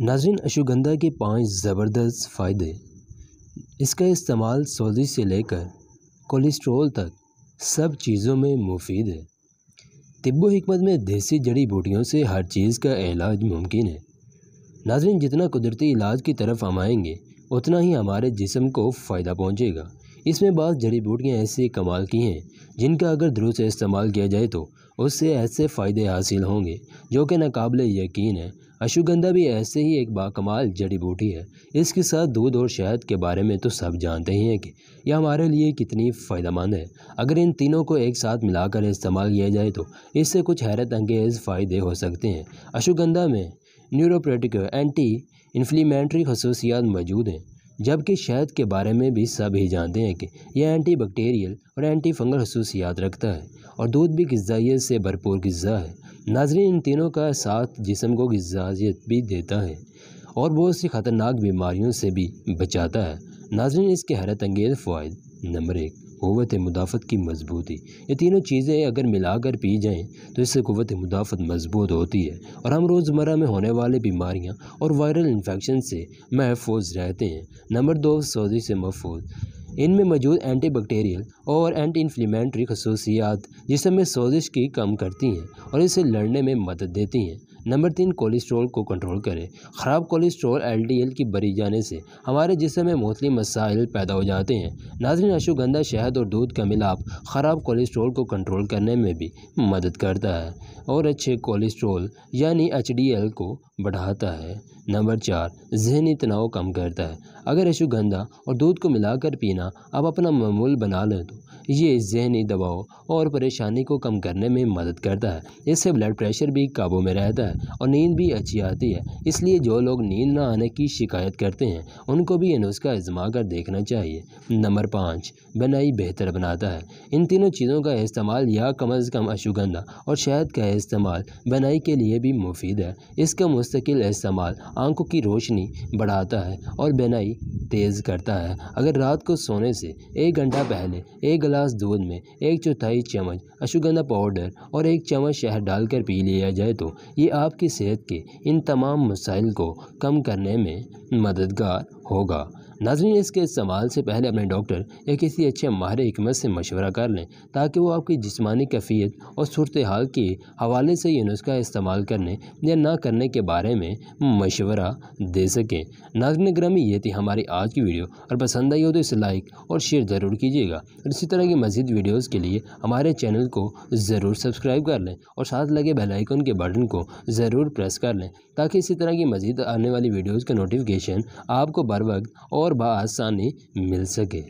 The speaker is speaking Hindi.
नाजिन अशुगंधा के पांच ज़बरदस्त फ़ायदे इसका इस्तेमाल सोजिश से लेकर कोलेस्ट्रोल तक सब चीज़ों में मुफीद है तिब्ब हमत में देसी जड़ी बूटियों से हर चीज़ का इलाज मुमकिन है नाजिन जितना कुदरती इलाज की तरफ हम आएँगे उतना ही हमारे जिसम को फ़ायदा पहुँचेगा इसमें बाद जड़ी बूटियाँ ऐसे कमाल की हैं जिनका अगर दुरुस्त से इस्तेमाल किया जाए तो उससे ऐसे फ़ायदे हासिल होंगे जो कि नाकबले यकीन है अशुगंधा भी ऐसे ही एक बाकमाल जड़ी बूटी है इसके साथ दूध और शहद के बारे में तो सब जानते ही हैं कि यह हमारे लिए कितनी फ़ायदेमंद है अगर इन तीनों को एक साथ मिलाकर इस्तेमाल किया जाए तो इससे कुछ हैरत अंगेज़ फ़ायदे हो सकते हैं अशुगंधा में न्यूरोप्रेटिक एंटी इन्फ्लीमेंट्री खसूसियात मौजूद हैं जबकि शहद के बारे में भी सब ही जानते हैं कि यह एंटी बैक्टीरियल और एंटी फंगल खसूसियात रखता है और दूध भी गजाइत से भरपूर गज़ा है नाजरीन इन तीनों का साथ जिसम को गजाइत भी देता है और बहुत सी ख़तरनाक बीमारियों से भी बचाता है नाजरीन इसके हैरत अंगेज़ फ़ायद नंबर एक क़वत मुदाफ़त की मजबूती ये तीनों चीज़ें अगर मिलाकर पी जाएँ तो इससे क़वत मुदाफ़त मजबूत होती है और हम रोज़मर्रा में होने वाले बीमारियाँ और वायरल इन्फेक्शन से महफूज रहते हैं नंबर दो सर्दी से महफूज इनमें मौजूद एंटी बक्टेरियल और एंटी इन्फ्लीमेंट्री खसूसियात जिसमें सोजिश की कम करती हैं और इसे लड़ने में मदद देती हैं नंबर तीन कोलेस्ट्रॉल को कंट्रोल करें ख़राब कोलेस्ट्रॉल एल की बरी जाने से हमारे जिसम में मोतली मसाइल पैदा हो जाते हैं नाजरीन अशुगंधा शहद और दूध का मिलाप ख़राब कोलेस्ट्रॉल को कंट्रोल करने में भी मदद करता है और अच्छे कोलेस्ट्रॉल यानी एच को बढ़ाता है नंबर चार जहनी तनाव कम करता है अगर अशुगंधा और दूध को मिलाकर पीना आप अपना मामूल बना लें तो ये जहनी दबाव और परेशानी को कम करने में मदद करता है इससे ब्लड प्रेशर भी काबू में रहता है और नींद भी अच्छी आती है इसलिए जो लोग नींद ना आने की शिकायत करते हैं उनको भी यह नुस्खा आजमा कर देखना चाहिए नंबर पाँच बनाई बेहतर बनाता है इन तीनों चीज़ों का इस्तेमाल या कम अज़ कम अशुगंधा और शहद का इस्तेमाल बनाई के लिए भी मुफीद है इसका मुस्तकिल इस्तेमाल आंखों की रोशनी बढ़ाता है और बनाई तेज़ करता है अगर रात को सोने से एक घंटा पहले एक गिलास दूध में एक चौथाई चम्मच अशुगंधा पाउडर और एक चम्मच शहद डालकर पी लिया जाए तो ये आप आपकी सेहत के इन तमाम मसाइल को कम करने में मददगार होगा नाजरीन इसके इस्तेमाल से पहले अपने डॉक्टर या किसी अच्छे माहिर हमत से मशवरा कर लें ताकि वो आपकी जिसमानी कैफियत और सूरत हाल के हवाले से ये नुस्खा इस्तेमाल करने या ना करने के बारे में मशवरा दे सकें नाजन ग्रामी ये थी हमारी आज की वीडियो और पसंद आई हो तो इसे लाइक और शेयर ज़रूर कीजिएगा और इसी तरह की मज़ीद वीडियोज़ के लिए हमारे चैनल को ज़रूर सब्सक्राइब कर लें और साथ लगे बेलाइकन के बटन को ज़रूर प्रेस कर लें ताकि इसी तरह की मज़ीद आने वाली वीडियोज़ का नोटिफिकेशन आपको पर वक्त और बसानी मिल सके